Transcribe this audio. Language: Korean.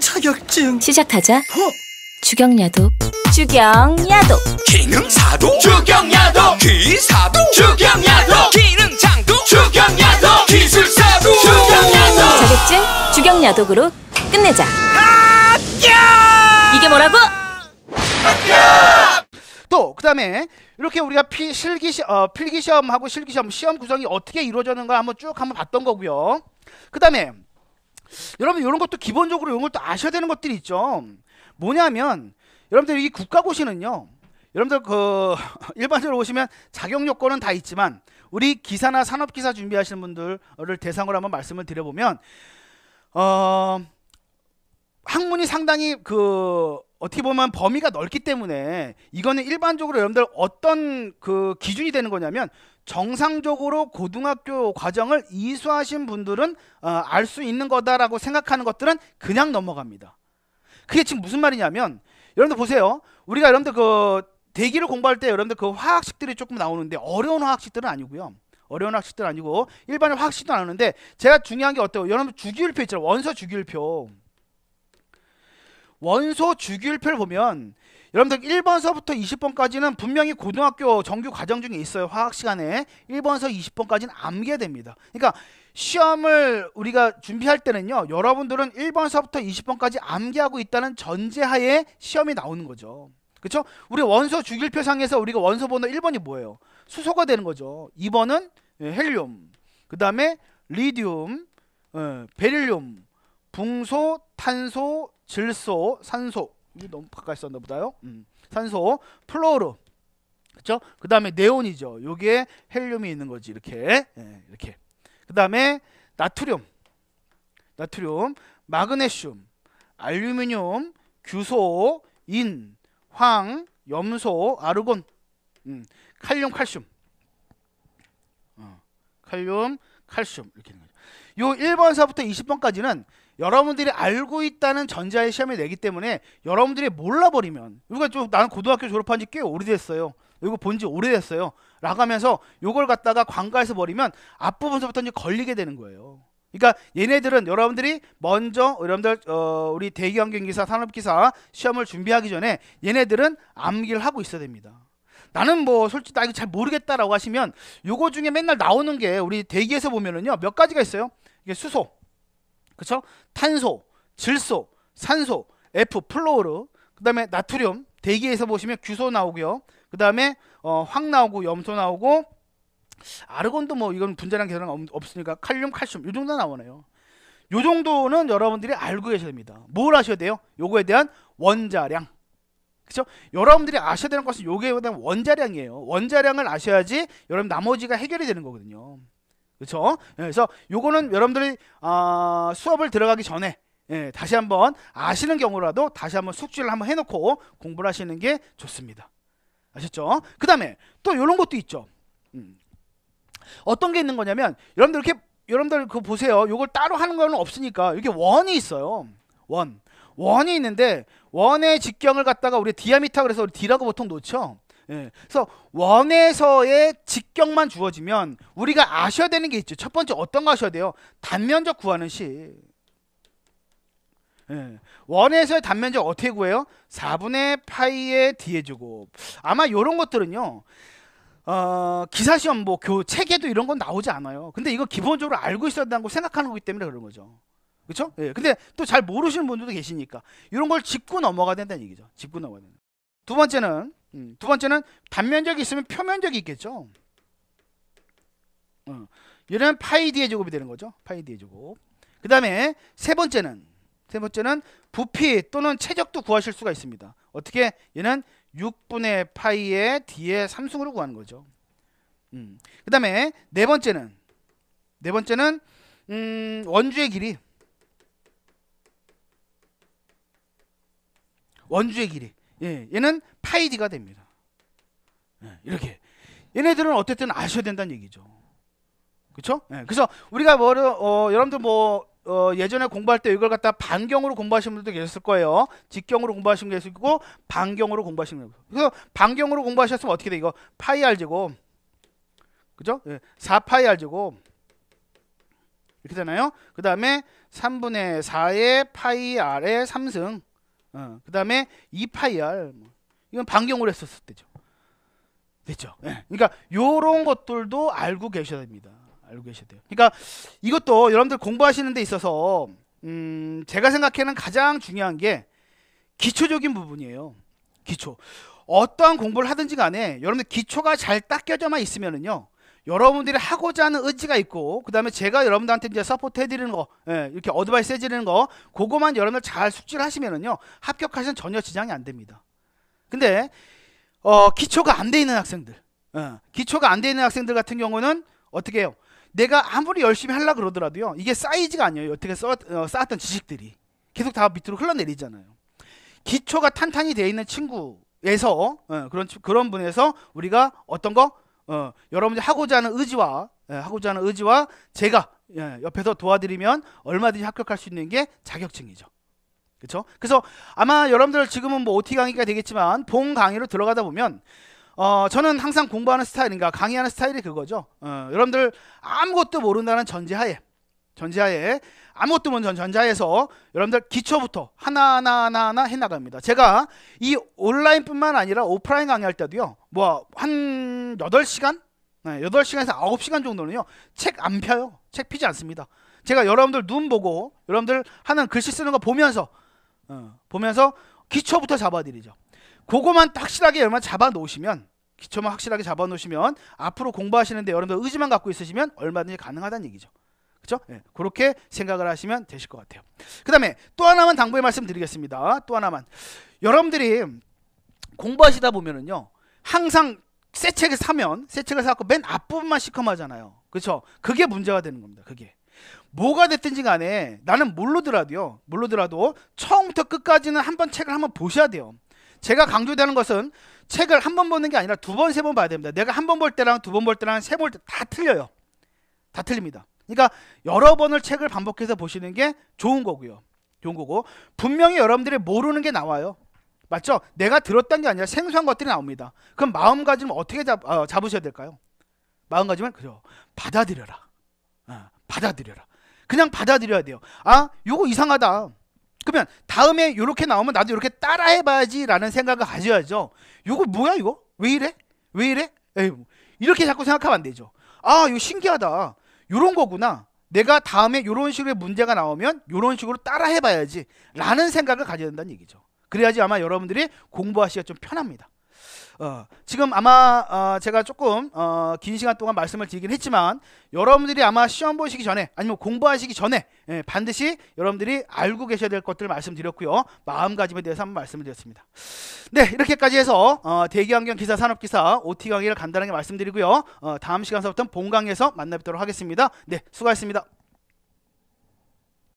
자격증 시작하자 어? 주경야도 주경야도 기능사도 주경야도 기사도 주경야도 기능장도 주경야도 기술사도 주경야도 자격증 주경야독으로 끝내자 합 이게 뭐라고? 합또 그다음에 이렇게 우리가 피, 실기 시, 어, 필기 시험하고 실기 시험 시험 구성이 어떻게 이루어졌는가 한번 쭉 한번 봤던 거고요. 그다음에 여러분 이런 것도 기본적으로 이런 것도 아셔야 되는 것들이 있죠. 뭐냐면 여러분들 이 국가고시는요. 여러분들 그 일반적으로 오시면 자격 요건은 다 있지만 우리 기사나 산업 기사 준비하시는 분들을 대상으로 한번 말씀을 드려보면 어 학문이 상당히 그 어떻게 보면 범위가 넓기 때문에 이거는 일반적으로 여러분들 어떤 그 기준이 되는 거냐면 정상적으로 고등학교 과정을 이수하신 분들은 어, 알수 있는 거다라고 생각하는 것들은 그냥 넘어갑니다. 그게 지금 무슨 말이냐면 여러분들 보세요. 우리가 여러분들 그 대기를 공부할 때 여러분들 그 화학식들이 조금 나오는데 어려운 화학식들은 아니고요. 어려운 학식들 아니고 일반의 학식도 나오는데 제가 중요한 게 어때요? 여러분 주기율표 있잖 원서 주기율표. 원소 주기율표를 보면 여러분들 1번서부터 20번까지는 분명히 고등학교 정규 과정 중에 있어요. 화학 시간에 1번서 20번까지는 암기됩니다. 그러니까 시험을 우리가 준비할 때는요. 여러분들은 1번서부터 20번까지 암기하고 있다는 전제하에 시험이 나오는 거죠. 그렇죠? 우리 원소 주기율표상에서 우리가 원소 번호 1번이 뭐예요? 수소가 되는 거죠. 2번은 예, 헬륨. 그다음에 리듐, 예, 베릴륨, 붕소, 탄소, 질소, 산소 이게 너무 가까이 썼나 보다요. 음. 음. 산소, 플로르 그렇죠? 그 다음에 네온이죠. 여기에 헬륨이 있는 거지 이렇게 예, 이렇게. 그 다음에 나트륨, 나트륨, 마그네슘, 알루미늄, 규소, 인, 황, 염소, 아르곤, 음, 칼륨, 칼슘, 어. 칼륨, 칼슘 이렇게 있는 거죠. 요 1번서부터 20번까지는 여러분들이 알고 있다는 전제하에 시험을 내기 때문에 여러분들이 몰라버리면 그러니좀 나는 고등학교 졸업한 지 꽤 오래됐어요. 이거 본 지 오래됐어요. 라고 하면서 이걸 갖다가 관가해서 버리면 앞부분서부터 이제 걸리게 되는 거예요. 그러니까 얘네들은 여러분들이 먼저 여러분들 어, 우리 대기환경기사 산업기사 시험을 준비하기 전에 얘네들은 암기를 하고 있어야 됩니다. 나는 뭐 솔직히 나 이거 잘 모르겠다라고 하시면 요거 중에 맨날 나오는 게 우리 대기에서 보면은요 몇 가지가 있어요. 이게 수소, 그렇죠? 탄소, 질소, 산소, F 플로르, 그다음에 나트륨 대기에서 보시면 규소 나오고요. 그다음에 어, 황 나오고 염소 나오고 아르곤도 뭐 이건 분자량 계산은 없으니까 칼륨, 칼슘 이 정도 나오네요. 이 정도는 여러분들이 알고 계셔야 됩니다. 뭘 아셔야 돼요? 요거에 대한 원자량. 그렇죠? 여러분들이 아셔야 되는 것은 요게 대한 원자량이에요. 원자량을 아셔야지 여러분 나머지가 해결이 되는 거거든요. 그렇죠? 그래서 요거는 여러분들이 어, 수업을 들어가기 전에 예, 다시 한번 아시는 경우라도 다시 한번 숙지를 한번 해놓고 공부를 하시는 게 좋습니다. 아셨죠? 그 다음에 또 이런 것도 있죠. 음. 어떤 게 있는 거냐면 여러분들 이렇게 여러분들 그 보세요. 요걸 따로 하는 거는 없으니까 이렇게 원이 있어요. 원. 원이 있는데 원의 직경을 갖다가 우리 디아미터 그래서 우리 D라고 보통 놓죠. 예. 그래서 원에서의 직경만 주어지면 우리가 아셔야 되는 게 있죠. 첫 번째 어떤 거 아셔야 돼요? 단면적 구하는 시. 예. 원에서의 단면적 어떻게 구해요? 4분의 파이의 d의 제곱. 아마 이런 것들은요. 어, 기사시험 뭐 교, 책에도 이런 건 나오지 않아요. 근데 이거 기본적으로 알고 있어야 된다고 생각하는 거기 때문에 그런 거죠. 그렇죠? 예. 근데 또 잘 모르시는 분들도 계시니까 이런 걸 짚고 넘어가야 된다는 얘기죠. 짚고 넘어가야 된다. 두 번째는 음. 두 번째는 단면적이 있으면 표면적이 있겠죠. 어, 이런 파이 d의 제곱이 되는 거죠. 파이 d의 제곱. 그 다음에 세 번째는 세 번째는 부피 또는 최적도 구하실 수가 있습니다. 어떻게? 얘는 6분의 파이의 d의 3승으로 구하는 거죠. 음. 그 다음에 네 번째는 네 번째는 음, 원주의 길이 원주의 길이 예, 얘는 파이디가 됩니다. 예, 이렇게 얘네들은 어쨌든 아셔야 된다는 얘기죠. 그렇죠? 예, 그래서 우리가 뭐 어, 여러분들 뭐 어, 예전에 공부할 때 이걸 갖다 반경으로 공부하시 분들도 계셨을 거예요. 직경으로 공부하시 분도 계시고 반경으로 공부하시는 분들. 그래서 반경으로 공부하셨으면 어떻게 돼? 이거 파이 r 제곱. 그죠? 예, 4파이 r 제곱. 이렇게 되나요? 그 다음에 3분의 4의 파이 r의 3승. 어, 그 다음에 이파이알 뭐. 이건 반경으로 했었을 때죠. 됐죠. 네. 그러니까 요런 것들도 알고 계셔야 됩니다. 알고 계셔야 돼요. 그러니까 이것도 여러분들 공부하시는 데 있어서 음, 제가 생각하는 가장 중요한 게 기초적인 부분이에요. 기초. 어떠한 공부를 하든지 간에 여러분들 기초가 잘 닦여져만 있으면은요. 여러분들이 하고자 하는 의지가 있고 그 다음에 제가 여러분들한테 이제 서포트 해드리는 거 예, 이렇게 어드바이스 해드리는 거 그거만 여러분들 잘 숙지를 하시면은요 합격하시는 전혀 지장이 안 됩니다 근데 어, 기초가 안 돼 있는 학생들 예, 기초가 안 돼 있는 학생들 같은 경우는 어떻게 해요 내가 아무리 열심히 하려 고 그러더라도요 이게 사이즈가아니에요 어떻게 쌓, 어, 쌓았던 지식들이 계속 다 밑으로 흘러내리잖아요 기초가 탄탄히 돼 있는 친구에서 예, 그런 그런 분에서 우리가 어떤 거 어, 여러분들이 하고자 하는 의지와 예, 하고자 하는 의지와 제가 예, 옆에서 도와드리면 얼마든지 합격할 수 있는 게 자격증이죠. 그렇죠? 그래서 아마 여러분들 지금은 뭐 OT 강의가 되겠지만 본 강의로 들어가다 보면 어, 저는 항상 공부하는 스타일인가 강의하는 스타일이 그거죠. 어, 여러분들 아무것도 모른다는 전제하에 전자에 아무것도 모르 전자에서 여러분들 기초부터 하나하나 하나하나 해나갑니다. 제가 이 온라인뿐만 아니라 오프라인 강의할 때도요. 뭐한 8시간? 네, 8시간에서 9시간 정도는요. 책 안 펴요. 책 피지 않습니다. 제가 여러분들 눈 보고 여러분들 하는 글씨 쓰는 거 보면서 어, 보면서 기초부터 잡아드리죠. 그것만 확실하게 얼마 잡아 놓으시면 기초만 확실하게 잡아 놓으시면 앞으로 공부하시는데 여러분들 의지만 갖고 있으시면 얼마든지 가능하다는 얘기죠. 그렇죠? 네, 그렇게 생각을 하시면 되실 것 같아요. 그 다음에 또 하나만 당부의 말씀 드리겠습니다. 또 하나만 여러분들이 공부하시다 보면은요 항상 새 책을 사면 새 책을 사고 맨 앞부분만 시커하잖아요 그렇죠? 그게 문제가 되는 겁니다. 그게 뭐가 됐든지 간에 나는 모르더라도요 모르더라도 처음부터 끝까지는 한번 책을 한번 보셔야 돼요. 제가 강조되는 것은 책을 한번 보는 게 아니라 두 번, 세 번 봐야 됩니다. 내가 한 번 볼 때랑 두 번 볼 때랑 세 번 볼 때 다 틀려요. 다 틀립니다. 그러니까 여러 번을 책을 반복해서 보시는 게 좋은 거고요. 좋은 거고 분명히 여러분들이 모르는 게 나와요. 맞죠? 내가 들었던 게 아니라 생소한 것들이 나옵니다. 그럼 마음가짐을 어떻게 잡, 어, 잡으셔야 될까요? 마음가짐을 그죠? 받아들여라. 어, 받아들여라. 그냥 받아들여야 돼요. 아, 요거 이상하다. 그러면 다음에 요렇게 나오면 나도 이렇게 따라해 봐야지라는 생각을 가져야죠. 요거 뭐야 이거? 왜 이래? 왜 이래? 에이, 이렇게 자꾸 생각하면 안 되죠. 아, 이거 신기하다. 요런 거구나. 내가 다음에 요런 식으로 문제가 나오면 요런 식으로 따라 해봐야지 라는 생각을 가져야 된다는 얘기죠. 그래야지 아마 여러분들이 공부하시기가 좀 편합니다. 어, 지금 아마 어, 제가 조금 어, 긴 시간 동안 말씀을 드리긴 했지만 여러분들이 아마 시험 보시기 전에 아니면 공부하시기 전에 예, 반드시 여러분들이 알고 계셔야 될 것들을 말씀드렸고요. 마음가짐에 대해서 한번 말씀을 드렸습니다. 네, 이렇게까지 해서 어, 대기환경 기사, 산업기사, OT 강의를 간단하게 말씀드리고요. 어, 다음 시간서부터는 본강에서 만나 뵙도록 하겠습니다. 네, 수고하셨습니다.